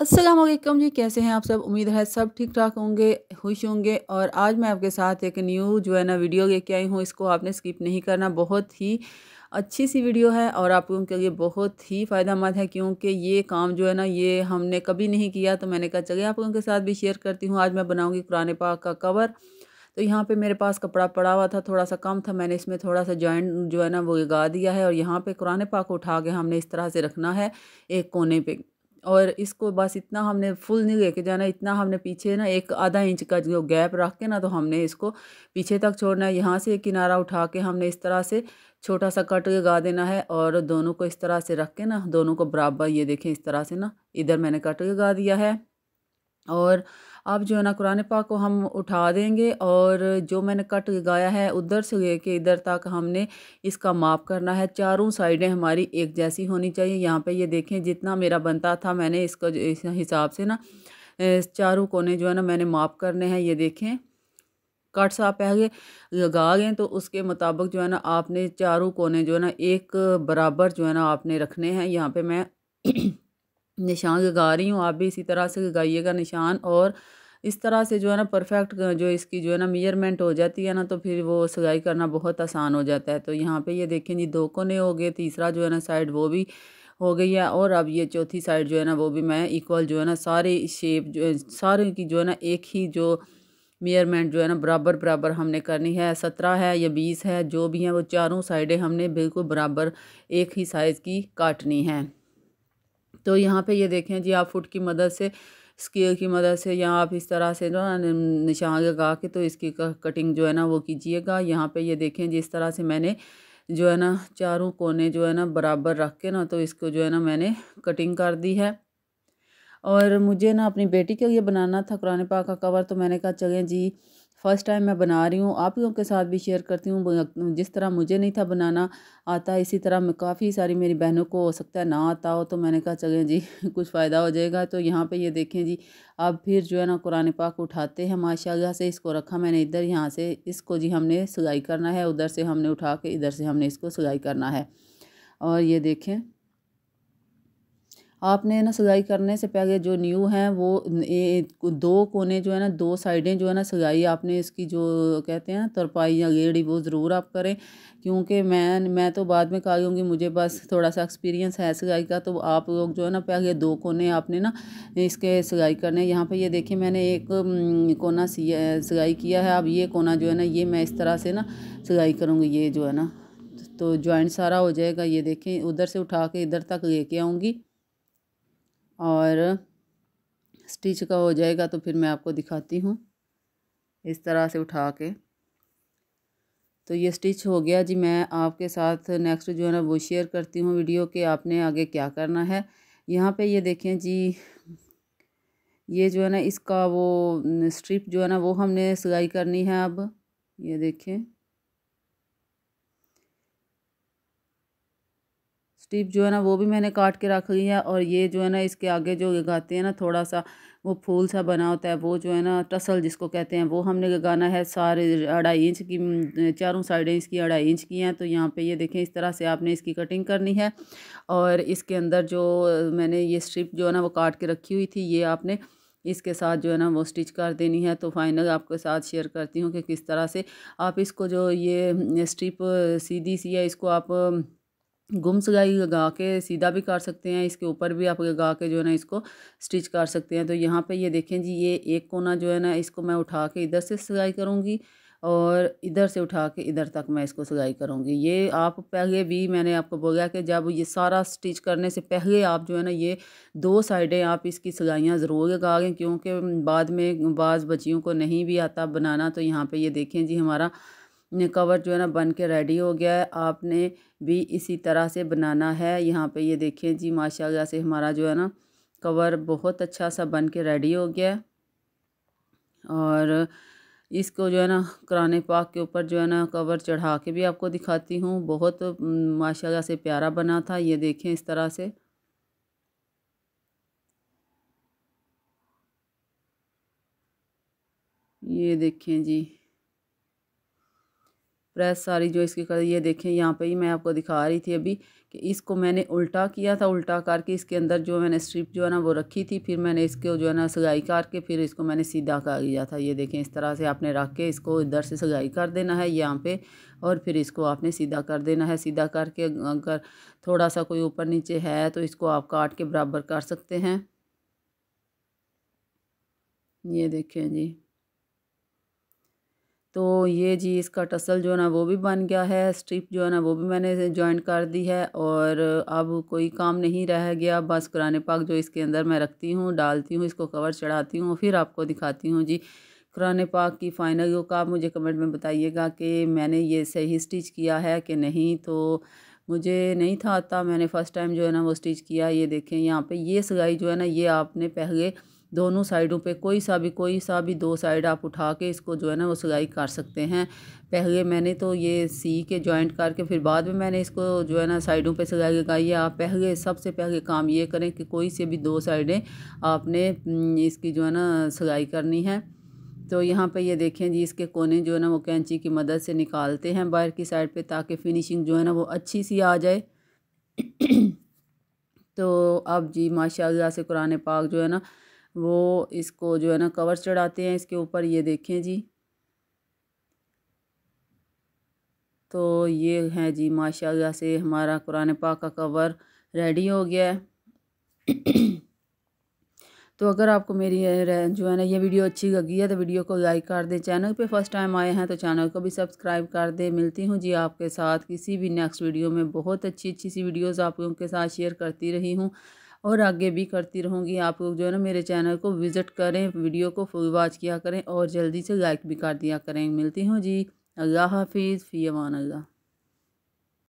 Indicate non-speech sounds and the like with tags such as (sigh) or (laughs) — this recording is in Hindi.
असलम जी कैसे हैं आप सब उम्मीद है सब ठीक ठाक होंगे खुश होंगे और आज मैं आपके साथ एक न्यू जो है ना वीडियो लेके आई हूँ इसको आपने स्किप नहीं करना बहुत ही अच्छी सी वीडियो है और आप लोगों के लिए बहुत ही मंद है क्योंकि ये काम जो है ना ये हमने कभी नहीं किया तो मैंने कहा चलिए आप लोगों के साथ भी शेयर करती हूँ आज मैं बनाऊँगी कुरान पाक का कवर तो यहाँ पे मेरे पास कपड़ा पड़ा हुआ था थोड़ा सा कम था मैंने इसमें थोड़ा सा जॉइंट जो है ना वो लगा दिया है और यहाँ पे कुरान पाक को उठा के हमने इस तरह से रखना है एक कोने पे और इसको बस इतना हमने फुल नहीं लेके जाना इतना हमने पीछे ना एक आधा इंच का जो गैप रख के ना तो हमने इसको पीछे तक छोड़ना है यहाँ से किनारा उठा के हमने इस तरह से छोटा सा कट लगा देना है और दोनों को इस तरह से रख के ना दोनों को बराबर ये देखें इस तरह से ना इधर मैंने कट लगा दिया है और अब जो है ना कुरान पाक को हम उठा देंगे और जो मैंने कट गाया है उधर से के इधर तक हमने इसका माप करना है चारों साइडें हमारी एक जैसी होनी चाहिए यहाँ पे ये देखें जितना मेरा बनता था मैंने इसका इस हिसाब से ना चारों कोने जो है ना मैंने माप करने हैं ये देखें कट्स आप पहले लगा गए तो उसके मुताबिक जो है ना आपने चारों कोने जो है ना एक बराबर जो है ना आपने रखने हैं यहाँ पे मैं (clears throat) निशान लगा रही हूँ आप भी इसी तरह से लगाइएगा निशान और इस तरह से जो है ना परफेक्ट जो इसकी जो है ना मेजरमेंट हो जाती है ना तो फिर वो सिलाई करना बहुत आसान हो जाता है तो यहाँ पे ये देखें जी दो कोने हो गए तीसरा जो है ना साइड वो भी हो गई है और अब ये चौथी साइड जो है ना वो भी मैं इक्वल जो है ना सारे शेप जो है सारे की जो है ना एक ही जो मेयरमेंट जो है ना बराबर बराबर हमने करनी है सत्रह है या बीस है जो भी है वो चारों साइडें हमने बिल्कुल बराबर एक ही साइज़ की काटनी है तो यहाँ पे ये देखें जी आप फुट की मदद से स्केल की मदद से या आप इस तरह से जो है निशान लगा के तो इसकी कटिंग जो है ना वो कीजिएगा यहाँ पे ये यह देखें जिस तरह से मैंने जो है ना चारों कोने जो है ना बराबर रख के ना तो इसको जो है ना मैंने कटिंग कर दी है और मुझे ना अपनी बेटी के लिए बनाना था कुरान पाक का कवर तो मैंने कहा चलें जी फ़र्स्ट टाइम मैं बना रही हूँ आप लोगों के साथ भी शेयर करती हूँ जिस तरह मुझे नहीं था बनाना आता इसी तरह मैं काफ़ी सारी मेरी बहनों को हो सकता है ना आता हो तो मैंने कहा चलें जी (laughs) कुछ फ़ायदा हो जाएगा तो यहाँ पे ये देखें जी अब फिर जो है ना कुरान पाक उठाते हैं माशाला से इसको रखा मैंने इधर यहाँ से इसको जी हमने सिलाई करना है उधर से हमने उठा के इधर से हमने इसको सिलाई करना है और ये देखें आपने ना सिलाई करने से पहले जो न्यू हैं वो ए, दो कोने जो है ना दो साइडें जो है ना सिलाई आपने इसकी जो कहते हैं ना तरपाई या गेड़ी वो ज़रूर आप करें क्योंकि मैं मैं तो बाद में कहा लूँगी मुझे बस थोड़ा सा एक्सपीरियंस है सिलाई का तो आप लोग जो है ना पहले दो कोने आपने ना इसके सिलाई करने यहाँ पर ये देखिए मैंने एक कोना सिलाई किया है अब ये कोना जो है ना ये मैं इस तरह से ना सिलाई करूँगी ये जो है ना तो ज्वाइंट सारा हो जाएगा ये देखें उधर से उठा के इधर तक लेके आऊँगी और स्टिच का हो जाएगा तो फिर मैं आपको दिखाती हूँ इस तरह से उठा के तो ये स्टिच हो गया जी मैं आपके साथ नेक्स्ट जो है ना वो शेयर करती हूँ वीडियो के आपने आगे क्या करना है यहाँ पे ये देखें जी ये जो है ना इसका वो स्ट्रिप जो है ना वो हमने सिलाई करनी है अब ये देखें स्टीप जो है ना वो भी मैंने काट के रख ली है और ये जो है ना इसके आगे जो लगाते हैं ना थोड़ा सा वो फूल सा बना होता है वो जो है ना टसल जिसको कहते हैं वो हमने लगाना है सारे अढ़ाई इंच की चारों साइडें इसकी अढ़ाई इंच की हैं तो यहाँ पे ये देखें इस तरह से आपने इसकी कटिंग करनी है और इसके अंदर जो मैंने ये स्ट्रिप जो है ना वो काट के रखी हुई थी ये आपने इसके साथ जो है ना वो स्टिच कर देनी है तो फाइनल आपके साथ शेयर करती हूँ कि किस तरह से आप इसको जो ये स्ट्रिप सीधी सी है इसको आप गुम सगाई लगा के सीधा भी कर सकते हैं इसके ऊपर भी आप लगा के जो है ना इसको स्टिच कर सकते हैं तो यहाँ पे ये देखें जी ये एक कोना जो है ना इसको मैं उठा के इधर से सगाई करूँगी और इधर से उठा के इधर तक मैं इसको सगाई करूँगी ये आप पहले भी मैंने आपको बोला कि जब ये सारा स्टिच करने से पहले आप जो है ना ये दो साइडें आप इसकी सगाइयाँ ज़रूर लगा लें क्योंकि बाद में बाज़ बच्चियों को नहीं भी आता बनाना तो यहाँ पर ये देखें जी हमारा कवर जो है ना बन के रेडी हो गया है आपने भी इसी तरह से बनाना है यहाँ पे ये देखिए जी माशाल्लाह से हमारा जो है ना कवर बहुत अच्छा सा बन के रेडी हो गया है और इसको जो है ना कुरान पाक के ऊपर जो है ना कवर चढ़ा के भी आपको दिखाती हूँ बहुत माशाल्लाह से प्यारा बना था ये देखें इस तरह से ये देखें जी प्रेस सारी जो इसकी कर ये देखें यहाँ पे ही मैं आपको दिखा रही थी अभी कि इसको मैंने उल्टा किया था उल्टा करके इसके अंदर जो मैंने स्ट्रिप जो है ना वो रखी थी फिर मैंने इसको जो है ना सगाई करके फिर इसको मैंने सीधा कर दिया था ये देखें इस तरह से आपने रख के इसको इधर से सगाई कर देना है यहाँ पे और फिर इसको आपने सीधा कर देना है सीधा करके अगर थोड़ा सा कोई ऊपर नीचे है तो इसको आप काट के बराबर कर सकते हैं ये देखें जी तो ये जी इसका टसल जो है ना वो भी बन गया है स्ट्रिप जो है ना वो भी मैंने जॉइंट कर दी है और अब कोई काम नहीं रह गया बस कुरान पाक जो इसके अंदर मैं रखती हूँ डालती हूँ इसको कवर चढ़ाती हूँ फिर आपको दिखाती हूँ जी कुरान पाक की फ़ाइनल का आप मुझे कमेंट में बताइएगा कि मैंने ये सही स्टिच किया है कि नहीं तो मुझे नहीं था आता मैंने फ़र्स्ट टाइम जो है ना वो स्टिच किया ये देखें यहाँ पे ये सिलाई जो है ना ये आपने पहले दोनों साइडों पे कोई सा भी कोई सा भी दो साइड आप उठा के इसको जो है ना वो सिलाई कर सकते हैं पहले मैंने तो ये सी के जॉइंट करके फिर बाद में मैंने इसको जो है ना साइडों पे सिलाई लगाई है आप पहले सबसे पहले काम ये करें कि कोई से भी दो साइडें आपने हम्म, इसकी जो है ना सिलाई करनी है तो यहाँ पे ये देखें जी इसके कोने जो है ना वो कैंची की मदद से निकालते हैं बाहर की साइड पे ताकि फिनिशिंग जो है ना वो अच्छी सी आ जाए तो अब जी माशाल्लाह से कुरान पाक जो है ना वो इसको जो है ना कवर चढ़ाते हैं इसके ऊपर ये देखें जी तो ये है जी माशा से हमारा कुरान पाक का कवर रेडी हो गया (clears throat) तो अगर आपको मेरी जो है ना ये वीडियो अच्छी लगी है तो वीडियो को लाइक कर दें चैनल पे फर्स्ट टाइम आए हैं तो चैनल को भी सब्सक्राइब कर दें मिलती हूँ जी आपके साथ किसी भी नेक्स्ट वीडियो में बहुत अच्छी अच्छी सी वीडियोस आप लोगों के साथ शेयर करती रही हूँ और आगे भी करती रहूँगी आप लोग जो है ना मेरे चैनल को विज़िट करें वीडियो को फुल वॉच किया करें और जल्दी से लाइक भी कर दिया करें मिलती हूँ जी अल्लाह हाफिज़ फ़ी अमान अल्लाह